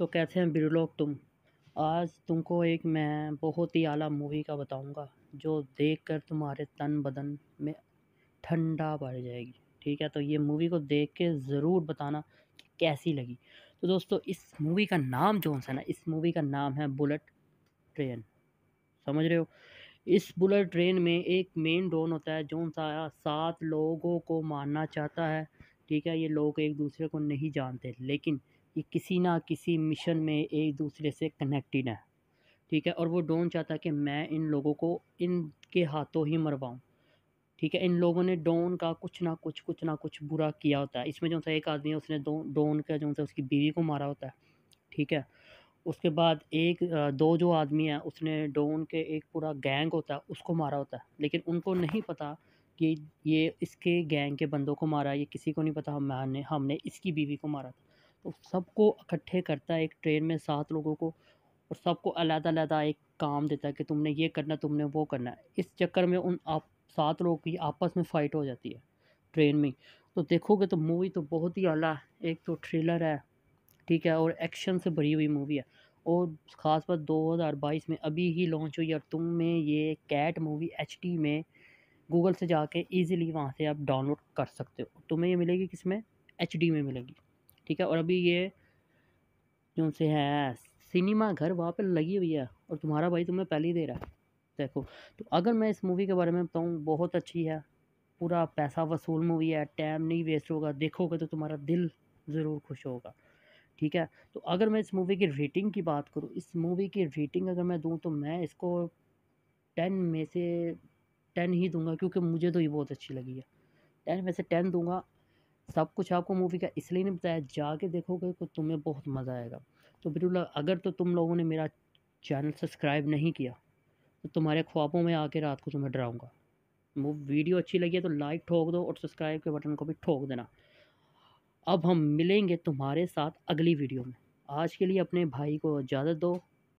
तो कैसे हैं बिरलोग तुम आज तुमको एक मैं बहुत ही आला मूवी का बताऊंगा जो देखकर तुम्हारे तन बदन में ठंडा पड़ जाएगी ठीक है तो ये मूवी को देख के ज़रूर बताना कि कैसी लगी तो दोस्तों इस मूवी का नाम जो है ना इस मूवी का नाम है बुलेट ट्रेन समझ रहे हो इस बुलेट ट्रेन में एक मेन ड्रोन होता है जो सा सात लोगों को मारना चाहता है ठीक है ये लोग एक दूसरे को नहीं जानते लेकिन ये किसी ना किसी मिशन में एक दूसरे से कनेक्टेड है ठीक है और वो डोन चाहता है कि मैं इन लोगों को इनके हाथों ही मरवाऊँ ठीक है इन लोगों ने डोन का कुछ ना कुछ कुछ ना कुछ बुरा किया होता है इसमें जो सा एक आदमी है उसने डोन का जो सा उसकी बीवी को मारा होता है ठीक है उसके बाद एक दो जो आदमी है उसने डोन के एक पूरा गैंग होता है उसको मारा होता है लेकिन उनको नहीं पता कि ये इसके गैंग के बंदों को मारा ये किसी को नहीं पता हमने हमने इसकी बीवी को मारा था तो सबको इकट्ठे करता है एक ट्रेन में सात लोगों को और सबको अलग अलग एक काम देता है कि तुमने ये करना तुमने वो करना इस चक्कर में उन आप सात लोगों की आपस में फ़ाइट हो जाती है ट्रेन में तो देखोगे तो मूवी तो बहुत ही अला एक तो थ्रिलर है ठीक है और एक्शन से भरी हुई मूवी है और ख़ास बात 2022 में अभी ही लॉन्च हुई और तुम्हें ये कैट मूवी एच में गूगल से जाके इजीली वहाँ से आप डाउनलोड कर सकते हो तुम्हें ये मिलेगी किस में एच में मिलेगी ठीक है और अभी ये जो से है सिनेमा घर वहाँ पे लगी हुई है और तुम्हारा भाई तुम्हें पहले ही दे रहा है देखो तो अगर मैं इस मूवी के बारे में बताऊँ बहुत अच्छी है पूरा पैसा वसूल मूवी है टाइम नहीं वेस्ट होगा देखोगे तो तुम्हारा दिल ज़रूर खुश होगा ठीक है तो अगर मैं इस मूवी की रेटिंग की बात करूँ इस मूवी की रेटिंग अगर मैं दूँ तो मैं इसको टेन में से टेन ही दूंगा क्योंकि मुझे तो ये बहुत अच्छी लगी है टेन में से टेन दूंगा सब कुछ आपको मूवी का इसलिए नहीं बताया जाके देखोगे तो तुम्हें बहुत मज़ा आएगा तो बिल्कुल अगर तो तुम लोगों ने मेरा चैनल सब्सक्राइब नहीं किया तो तुम्हारे ख्वाबों में आके रात को तुम्हें तो डराऊँगा वो वीडियो अच्छी लगी है तो लाइक ठोक दो और सब्सक्राइब के बटन को भी ठोक देना अब हम मिलेंगे तुम्हारे साथ अगली वीडियो में आज के लिए अपने भाई को इजाज़त दो